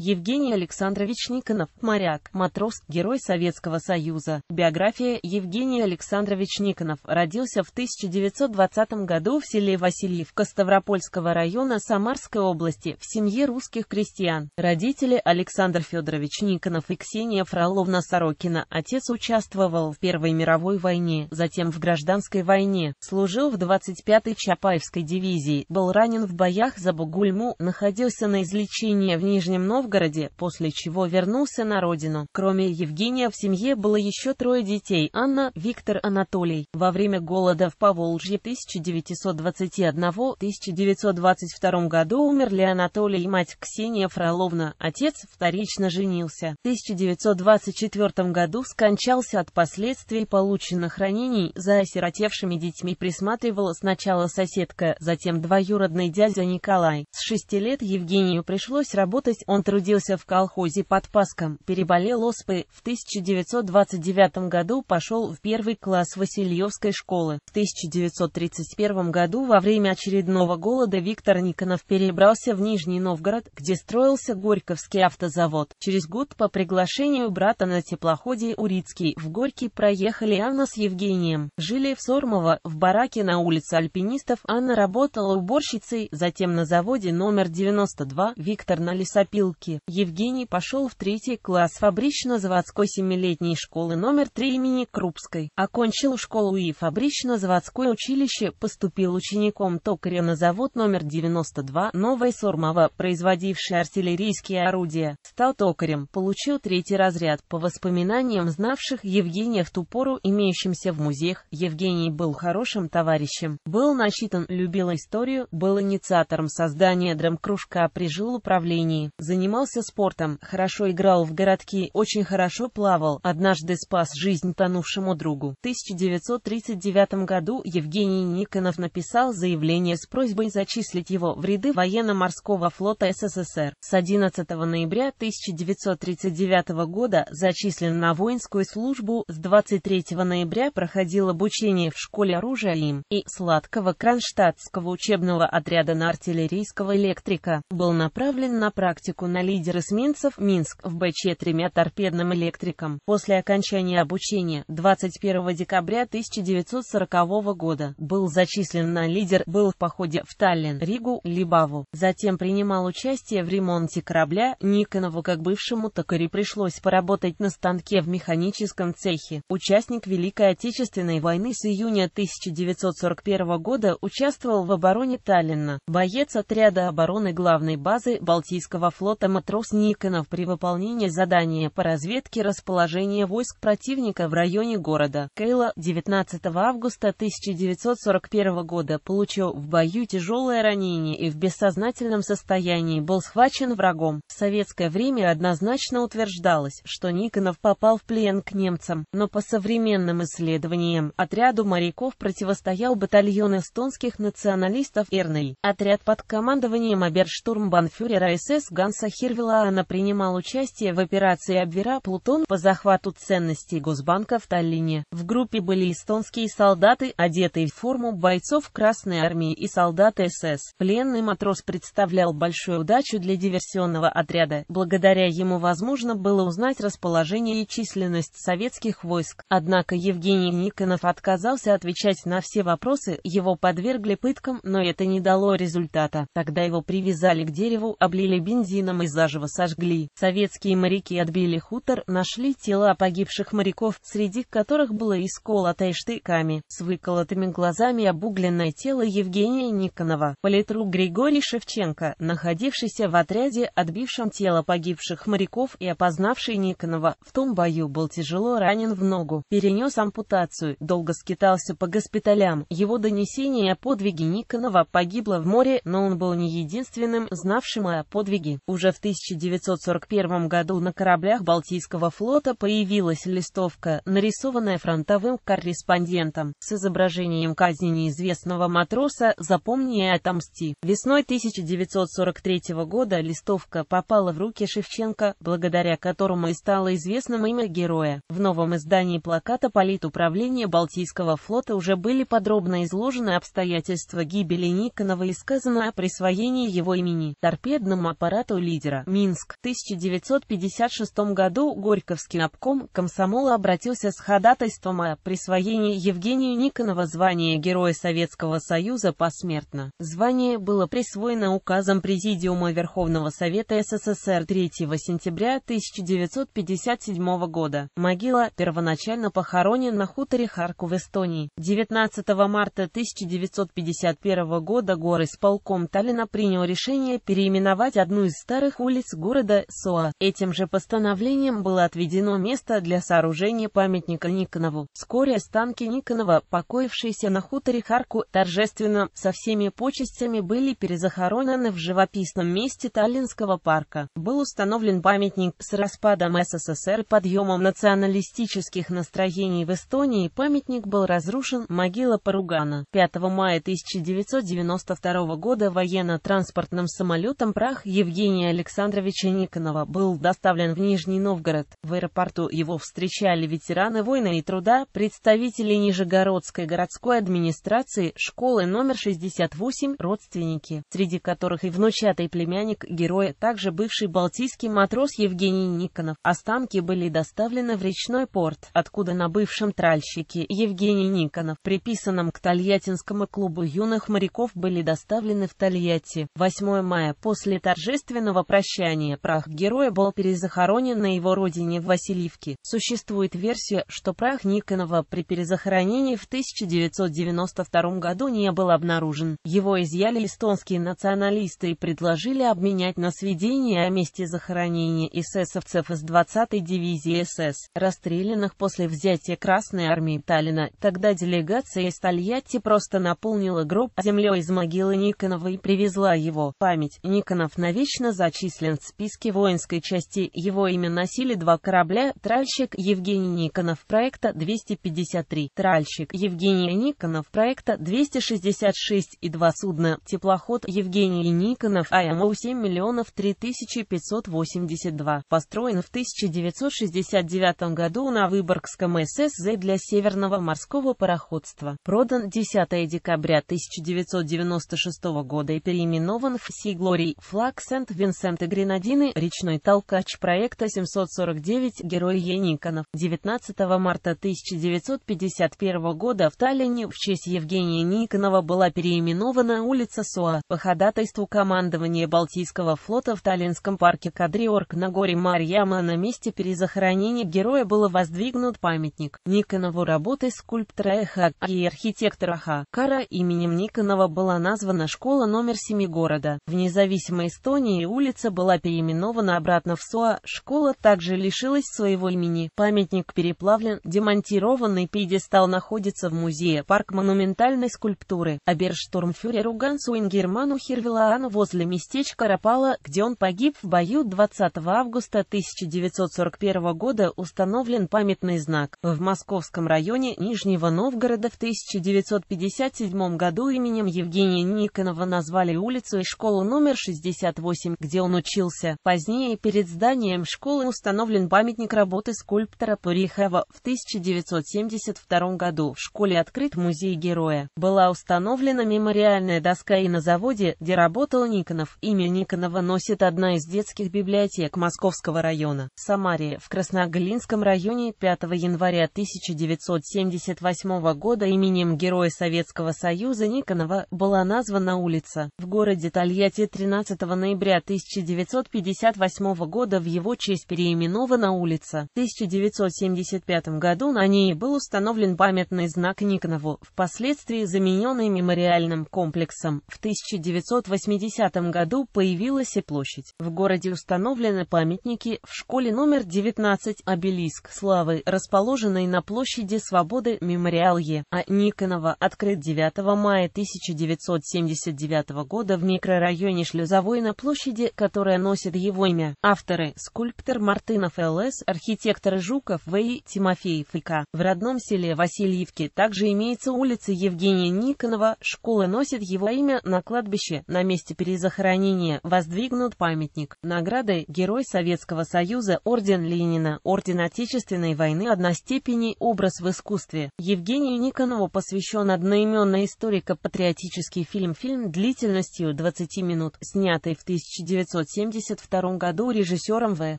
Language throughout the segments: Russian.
Евгений Александрович Никонов, моряк, матрос, герой Советского Союза. Биография Евгений Александрович Никонов родился в 1920 году в селе Васильевка Ставропольского района Самарской области в семье русских крестьян. Родители Александр Федорович Никонов и Ксения Фроловна Сорокина. Отец участвовал в Первой мировой войне, затем в Гражданской войне, служил в 25-й Чапаевской дивизии, был ранен в боях за Бугульму, находился на излечении в Нижнем Новгороде Новгороде, после чего вернулся на родину. Кроме Евгения в семье было еще трое детей – Анна, Виктор, Анатолий. Во время голода в Поволжье 1921-1922 году умерли Анатолий и мать Ксения Фроловна. Отец вторично женился. В 1924 году скончался от последствий полученных ранений. За осиротевшими детьми присматривала сначала соседка, затем двоюродный дядя Николай. С шести лет Евгению пришлось работать, он трудился трудился в колхозе под Паском, переболел оспы. в 1929 году пошел в первый класс Васильевской школы. В 1931 году во время очередного голода Виктор Никонов перебрался в Нижний Новгород, где строился Горьковский автозавод. Через год по приглашению брата на теплоходе Урицкий в Горький проехали Анна с Евгением. Жили в Сормово, в бараке на улице Альпинистов. Анна работала уборщицей, затем на заводе номер 92, Виктор на лесопилке науки, Евгений пошел в третий класс фабрично-заводской семилетней школы номер 3 имени Крупской, окончил школу и фабрично-заводское училище, поступил учеником токаря на завод номер 92 Новой Сурмова, производивший артиллерийские орудия, стал токарем, получил третий разряд. По воспоминаниям знавших Евгения в ту пору имеющимся в музеях, Евгений был хорошим товарищем, был насчитан, любил историю, был инициатором создания драм драмкружка, прижил управлении, занимал занимался спортом, хорошо играл в городки, очень хорошо плавал, однажды спас жизнь тонувшему другу. В 1939 году Евгений Никонов написал заявление с просьбой зачислить его в ряды военно-морского флота СССР. С 11 ноября 1939 года зачислен на воинскую службу, с 23 ноября проходил обучение в школе оружия им и сладкого кронштадтского учебного отряда на артиллерийского электрика, был направлен на практику на лидер эсминцев «Минск» в БЧ тремя торпедным электриком. После окончания обучения 21 декабря 1940 года был зачислен на лидер, был в походе в Таллин, Ригу, Либаву. Затем принимал участие в ремонте корабля Никонову как бывшему токарю пришлось поработать на станке в механическом цехе. Участник Великой Отечественной войны с июня 1941 года участвовал в обороне Таллина. Боец отряда обороны главной базы Балтийского флота матрос Никонов при выполнении задания по разведке расположения войск противника в районе города Кейла 19 августа 1941 года получил в бою тяжелое ранение и в бессознательном состоянии был схвачен врагом. В советское время однозначно утверждалось, что Никонов попал в плен к немцам, но по современным исследованиям отряду моряков противостоял батальон эстонских националистов Эрней, отряд под командованием оберштурмбанфюрера СС Ганса Хир Сервилаана принимал участие в операции «Обвера Плутон» по захвату ценностей Госбанка в Таллине. В группе были эстонские солдаты, одетые в форму бойцов Красной Армии и солдаты СС. Пленный матрос представлял большую удачу для диверсионного отряда. Благодаря ему возможно было узнать расположение и численность советских войск. Однако Евгений Никонов отказался отвечать на все вопросы, его подвергли пыткам, но это не дало результата. Тогда его привязали к дереву, облили бензином и заживо сожгли. Советские моряки отбили хутор, нашли тела погибших моряков, среди которых было и исколотое штыками, с выколотыми глазами обугленное тело Евгения Никонова. Политрук Григорий Шевченко, находившийся в отряде, отбившем тело погибших моряков и опознавший Никонова, в том бою был тяжело ранен в ногу, перенес ампутацию, долго скитался по госпиталям. Его донесение о подвиге Никонова погибло в море, но он был не единственным, знавшим о подвиге. Уже в в 1941 году на кораблях Балтийского флота появилась листовка, нарисованная фронтовым корреспондентом, с изображением казни неизвестного матроса «Запомни и отомсти». Весной 1943 года листовка попала в руки Шевченко, благодаря которому и стало известным имя героя. В новом издании плаката политуправления Балтийского флота уже были подробно изложены обстоятельства гибели Никонова и сказано о присвоении его имени торпедному аппарату «Лидер» характера. Минск. В 1956 году Горьковский обком комсомола обратился с ходатайством о присвоении Евгению Никонова звания Героя Советского Союза посмертно. Звание было присвоено указом Президиума Верховного Совета СССР 3 сентября 1957 года. Могила первоначально похоронен на хуторе Харку в Эстонии. 19 марта 1951 года горы с полком Таллина принял решение переименовать одну из старых улиц города Соа. Этим же постановлением было отведено место для сооружения памятника Никонову. Вскоре останки Никонова, покоившиеся на хуторе Харку, торжественно, со всеми почестями были перезахоронены в живописном месте Таллинского парка. Был установлен памятник с распадом СССР и подъемом националистических настроений в Эстонии. Памятник был разрушен, могила Поругана. 5 мая 1992 года военно-транспортным самолетом прах Евгения Александровича Александровича Никонова был доставлен в Нижний Новгород. В аэропорту его встречали ветераны войны и труда, представители Нижегородской городской администрации, школы номер 68, родственники, среди которых и внучатый племянник героя, также бывший балтийский матрос Евгений Никонов. Останки были доставлены в речной порт, откуда на бывшем тральщике Евгений Никонов, приписанном к Тольяттинскому клубу юных моряков, были доставлены в Тольятти. 8 мая после торжественного праздника Прощание. прах героя был перезахоронен на его родине в Васильевке. Существует версия, что прах Никонова при перезахоронении в 1992 году не был обнаружен. Его изъяли эстонские националисты и предложили обменять на сведения о месте захоронения эсэсовцев из 20-й дивизии СС, расстрелянных после взятия Красной армии Таллина. Тогда делегация из Тольятти просто наполнила гроб землей из могилы Никонова и привезла его. Память Никонов навечно зачислен зачислен в списке воинской части. Его имя носили два корабля «Тральщик» Евгений Никонов проекта 253, «Тральщик» Евгений Никонов проекта 266 и два судна «Теплоход» Евгений Никонов АМО 7 миллионов 3582, построен в 1969 году на Выборгском ССЗ для Северного морского пароходства. Продан 10 декабря 1996 года и переименован в «Сиглори» флаг Сент-Винсент Лабиринты Гренадины, речной толкач проекта 749 Герой Ениконов. 19 марта 1951 года в Таллине в честь Евгения Никонова была переименована улица Суа по ходатайству командования Балтийского флота в Таллинском парке Кадриорг на горе Марьяма на месте перезахоронения героя было воздвигнут памятник Никонову работы скульптора Эха и архитектора Ха. Кара именем Никонова была названа школа номер 7 города. В независимой Эстонии улица улица была переименована обратно в СОА, школа также лишилась своего имени. Памятник переплавлен, демонтированный пьедестал находится в музее парк монументальной скульптуры. Аберштурмфюреру Гансу Ингерману Хирвилаану возле местечка Рапала, где он погиб в бою 20 августа 1941 года, установлен памятный знак. В московском районе Нижнего Новгорода в 1957 году именем Евгения Никонова назвали улицу и школу номер 68, где он он учился. Позднее перед зданием школы установлен памятник работы скульптора Пурихева. В 1972 году в школе открыт музей героя. Была установлена мемориальная доска и на заводе, где работал Никонов. Имя Никонова носит одна из детских библиотек Московского района. Самария в Красноглинском районе 5 января 1978 года именем Героя Советского Союза Никонова была названа улица. В городе Тольятти 13 ноября 1978 1958 года в его честь переименована улица. В 1975 году на ней был установлен памятный знак Никонову, впоследствии замененный мемориальным комплексом. В 1980 году появилась и площадь. В городе установлены памятники в школе номер 19 «Обелиск славы», расположенной на площади Свободы мемориал Е. А. Никонова открыт 9 мая 1979 года в микрорайоне Шлюзовой на площади которое носит его имя. Авторы – скульптор Мартынов Л.С., архитекторы Жуков В.И., Тимофеев И.К. В родном селе Васильевке также имеется улица Евгения Никонова, школа носит его имя на кладбище, на месте перезахоронения воздвигнут памятник. Награды – Герой Советского Союза, Орден Ленина, Орден Отечественной войны одна степени «Образ в искусстве». Евгению Никонову посвящен одноименный историко-патриотический фильм. Фильм длительностью 20 минут, снятый в 1900 1972 году режиссером В.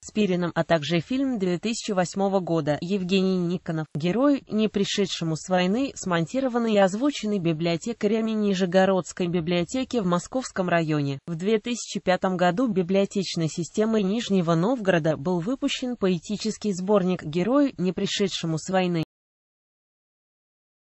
Спирином, а также фильм 2008 года Евгений Никонов, герой, не пришедшему с войны, смонтированный и озвученный библиотекарями Нижегородской библиотеки в Московском районе. В 2005 году библиотечной системой Нижнего Новгорода был выпущен поэтический сборник «Герой, не пришедшему с войны».